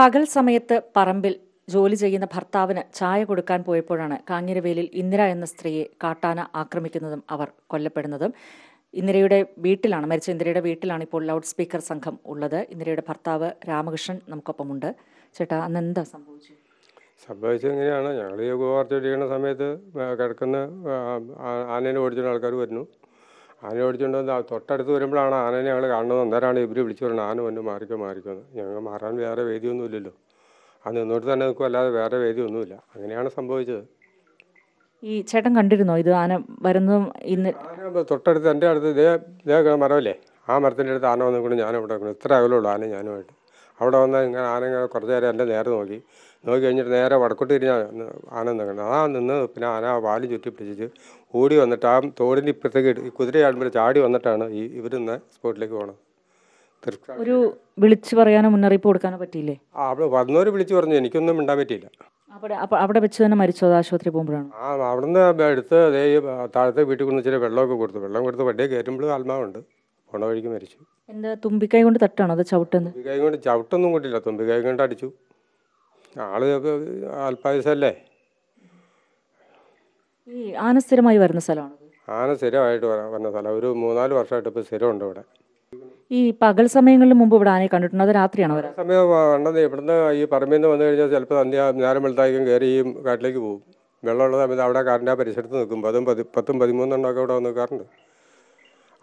പകൽ സമയത്ത് പറമ്പിൽ ജോലി ചെയ്യുന്ന ഭർത്താവിന് ചായ കൊടുക്കാൻ പോയപ്പോഴാണ് കാഞ്ഞിരവേലിൽ ഇന്ദിര എന്ന സ്ത്രീയെ കാട്ടാന ആക്രമിക്കുന്നതും അവർ കൊല്ലപ്പെടുന്നതും ഇന്ദിരയുടെ വീട്ടിലാണ് മരിച്ച ഇന്ദിരയുടെ വീട്ടിലാണ് ഇപ്പോൾ ലൗഡ് സ്പീക്കർ സംഘം ഉള്ളത് ഇന്ദിരയുടെ ഭർത്താവ് രാമകൃഷ്ണൻ നമുക്കൊപ്പമുണ്ട് ചേട്ടാ അന്ന് എന്താ സംഭവിച്ചത് സംഭവിച്ചത് എങ്ങനെയാണ് ഞങ്ങൾ ഈ ചെയ്യുന്ന സമയത്ത് കിടക്കുന്ന ആനേനെ ഓടിച്ചുള്ള ആൾക്കാർ വരുന്നു ആന ഓടിച്ചുകൊണ്ട് തൊട്ടടുത്ത് വരുമ്പോഴാണ് ആനനെ ഞങ്ങൾ കാണുന്നത് അന്നേരമാണ് ഇവർ വിളിച്ചു പറയുന്നത് ആന വന്ന് മാറിക്കോ മാറിക്കോന്ന് ഞങ്ങൾ മാറാൻ വേറെ വേദിയൊന്നുമില്ലല്ലോ ആ നിന്നോട്ട് തന്നെ നിൽക്കും അല്ലാതെ വേറെ വേദിയൊന്നുമില്ല അങ്ങനെയാണ് സംഭവിച്ചത് ഈ ചേട്ടൻ കണ്ടിരുന്നോ ഇത് ആന വരുന്നതും ഇന്ന് തൊട്ടടുത്ത് എൻ്റെ അടുത്ത് ഇതേ ഇതേ മരമല്ലേ ആ മരത്തിൻ്റെ അടുത്ത് ആന വന്നിട്ട് ഞാൻ അവിടെ ഇത്ര അകലുള്ളൂ ആന ഞാനുമായിട്ട് അവിടെ വന്നാൽ ഇങ്ങനെ ആന ഇങ്ങനെ കുറച്ച് നേരം എൻ്റെ നേരെ നോക്കി നോക്കി കഴിഞ്ഞിട്ട് നേരെ വടക്കോട്ട് തിരിഞ്ഞാൽ ആന നിൽക്കണം ആ നിന്ന് പിന്നെ ആന വാല് ചുറ്റി പിടിച്ചിട്ട് ഓടി വന്നിട്ട് ആ തോടിൻ്റെ ഇപ്പുറത്തേക്ക് ഈ കുതിരയാടുമ്പോൾ ചാടി വന്നിട്ടാണ് ഈ ഇവർ ഇന്ന് സ്പോട്ടിലേക്ക് പോകണം ഒരു വിളിച്ചു പറയാനോ മുന്നറിയിപ്പ് കൊടുക്കാനോ പറ്റിയില്ലേ അവിടെ വന്നവർ വിളിച്ചു പറഞ്ഞു എനിക്കൊന്നും മിണ്ടാൻ പറ്റിയില്ല അവിടെ അവിടെ വെച്ച് തന്നെ മരിച്ചോ ആശുപത്രി പോകുമ്പോഴാണ് ആ അവിടുന്ന് എടുത്ത് അതേ താഴത്തെ വീട്ടിൽ കൊണ്ട് ഇച്ചിരി വെള്ളമൊക്കെ കൊടുത്തു വെള്ളം കൊടുത്ത് വണ്ടിയെ കയറ്റുമ്പോൾ ആത്മാവുണ്ട് പോണ വഴിക്ക് മരിച്ചു എന്താ തുമ്പിക്കൈ കൊണ്ട് തട്ടാണോ അത് ചവിട്ടെന്ന് തുമ്പിക്കൈ കൊണ്ട് ചവിട്ടൊന്നും കൊണ്ടില്ല തുമ്പിക്കൈ കൊണ്ട് അടിച്ചു ആളുകൾക്ക് അല്പായുസല്ലേ ഈ വരുന്ന സ്ഥലമാണ് ആന സ്ഥിരമായിട്ട് വരാൻ വരുന്ന സ്ഥലം ഒരു മൂന്നാല് വർഷമായിട്ട് ഇപ്പോൾ സ്ഥിരമുണ്ട് ഇവിടെ ഈ പകൽ സമയങ്ങളിൽ മുമ്പ് ഇവിടെ ആനയെ കണ്ടിട്ടുണ്ട് അത് രാത്രിയാണോ സമയം വേണ്ടത് ഇവിടുന്ന് ഈ പറമ്പിൽ നിന്ന് വന്നു കഴിഞ്ഞാൽ ചിലപ്പോൾ സന്ധ്യ നേരം വെളുത്തായിരിക്കും കയറി ഈ കാട്ടിലേക്ക് പോകും വെള്ളമുള്ള സമയത്ത് അവിടെ കാറിൻ്റെ പരിസരത്ത് നിൽക്കും അതും പതി പത്തും പതിമൂന്നെണ്ണമൊക്കെ ഇവിടെ വന്ന് നിൽക്കാറുണ്ട്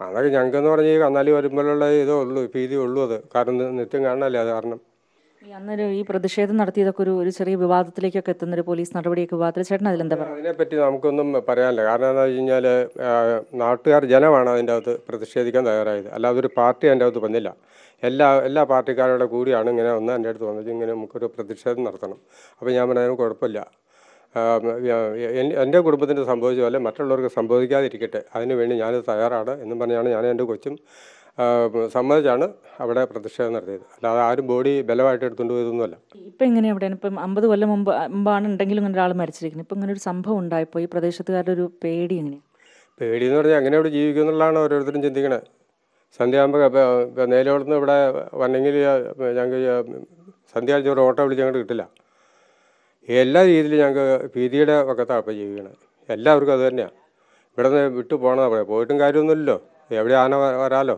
അതൊക്കെ ഞങ്ങൾക്കെന്ന് പറഞ്ഞാൽ ഈ കന്നാലി വരുമ്പോഴുള്ള ഇതേ ഉള്ളൂ ഭീതി ഉള്ളൂ അത് കാരണം നിത്യം കാണാനല്ലേ അത് കാരണം അന്നൊരു ഈ പ്രതിഷേധം നടത്തിയതൊക്കെ ഒരു ഒരു ചെറിയ വിവാദത്തിലേക്കൊക്കെ എത്തുന്ന ഒരു പോലീസ് നടപടിയൊക്കെ വിവാദത്തിൽ ചേട്ടൻ അതിലെന്താ പറയുക അതിനെപ്പറ്റി നമുക്കൊന്നും പറയാനില്ല കാരണം എന്താ വെച്ച് കഴിഞ്ഞാൽ നാട്ടുകാർ ജനമാണ് അതിൻ്റെ അകത്ത് പ്രതിഷേധിക്കാൻ തയ്യാറായത് അല്ലാതെ ഒരു പാർട്ടി അതിൻ്റെ അകത്ത് വന്നില്ല എല്ലാ എല്ലാ പാർട്ടിക്കാരുടെ കൂടിയാണ് ഇങ്ങനെ ഒന്ന് എൻ്റെ അടുത്ത് വന്നത് ഇങ്ങനെ നമുക്കൊരു പ്രതിഷേധം നടത്തണം അപ്പോൾ ഞാൻ പറഞ്ഞതിന് കുഴപ്പമില്ല എൻ്റെ കുടുംബത്തിന് സംഭവിച്ച പോലെ മറ്റുള്ളവർക്ക് സംഭവിക്കാതിരിക്കട്ടെ അതിനുവേണ്ടി ഞാൻ തയ്യാറാണ് എന്നും പറഞ്ഞാണ് ഞാൻ എൻ്റെ കൊച്ചും സമ്മതിച്ചാണ് അവിടെ പ്രതിഷേധം നടത്തിയത് അല്ലാതെ ആരും ബോഡി ബലമായിട്ട് എടുത്തുകൊണ്ട് പോയതൊന്നുമല്ല ഇപ്പം എങ്ങനെയാണ് ഇപ്പം അമ്പത് കൊല്ലം മുമ്പ് മുമ്പാണ് ഉണ്ടെങ്കിലും ഇങ്ങനെ ഒരാൾ മരിച്ചിരിക്കുന്നത് ഇപ്പം ഇങ്ങനെ ഒരു സംഭവം ഉണ്ടായപ്പോൾ ഈ പ്രദേശത്തുകാരുടെ ഒരു പേടി എങ്ങനെയാണ് പേടി എന്ന് പറഞ്ഞാൽ എങ്ങനെ അവിടെ ജീവിക്കുന്നുള്ളതാണ് ഓരോരുത്തരും ചിന്തിക്കണത് സന്ധ്യയാകുമ്പോൾ ഇപ്പം നേലോടത്തുനിന്ന് ഇവിടെ വന്നെങ്കിൽ ഞങ്ങൾക്ക് സന്ധ്യാഴ്ച ഒരു ഓട്ടോ വിളിച്ച് ഞങ്ങൾക്ക് കിട്ടില്ല എല്ലാ രീതിയിലും ഞങ്ങൾക്ക് ഭീതിയുടെ പക്കത്താണ് ഇപ്പം ജീവിക്കണത് എല്ലാവർക്കും അത് തന്നെയാണ് ഇവിടെ നിന്ന് വിട്ടു പോകണമെന്നാണ് പറയുക പോയിട്ടും കാര്യമൊന്നുമില്ലല്ലോ എവിടെ ആന വരാലോ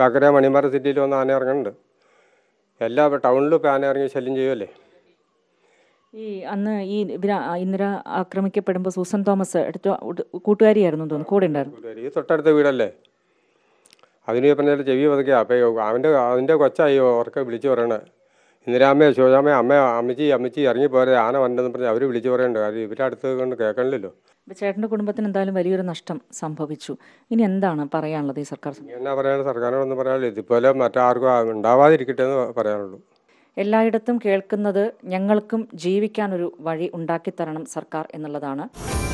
കാക്കര മണിമാർ സിറ്റിയിൽ വന്ന് ആന ഇറങ്ങുന്നുണ്ട് എല്ലാ ടൗണിലും ആന ഇറങ്ങി ശല്യം ചെയ്യുമല്ലേ ഈ അന്ന് ഈ ഇന്ദിര ആക്രമിക്കപ്പെടുമ്പോൾ സൂസൻ തോമസ് എടുത്ത കൂട്ടുകാരിയായിരുന്നു തോന്നുന്നു കൂടെ ഉണ്ടായിരുന്നു ഈ തൊട്ടടുത്ത വീടല്ലേ അതിന് പറഞ്ഞാൽ ചെവി പതുക്കെ അപ്പം അവൻ്റെ അതിൻ്റെ കൊച്ചായി അവർക്ക് വിളിച്ചു പറയണേ ഇന്ദിരാമ്മയെ ശിവരാമയെ അമ്മ അമ്മച്ചി അമ്മച്ചി ഇറങ്ങി പോരെ ആന വന്നെന്ന് പറഞ്ഞ് അവർ വിളിച്ചു പറയണ്ട കാര്യം ഇവരുടെ അടുത്ത് കൊണ്ട് കേൾക്കണില്ലല്ലോ ചേട്ടൻ്റെ കുടുംബത്തിന് എന്തായാലും വലിയൊരു നഷ്ടം സംഭവിച്ചു ഇനി എന്താണ് പറയാനുള്ളത് ഈ സർക്കാർ എന്നാ പറയാനുള്ളത് സർക്കാരിനോടൊന്നും പറയാനുള്ളൂ ഇതുപോലെ മറ്റാർക്കും ഉണ്ടാവാതിരിക്കട്ടെ എന്ന് പറയാനുള്ളൂ എല്ലായിടത്തും കേൾക്കുന്നത് ഞങ്ങൾക്കും ജീവിക്കാനൊരു വഴി ഉണ്ടാക്കിത്തരണം സർക്കാർ എന്നുള്ളതാണ്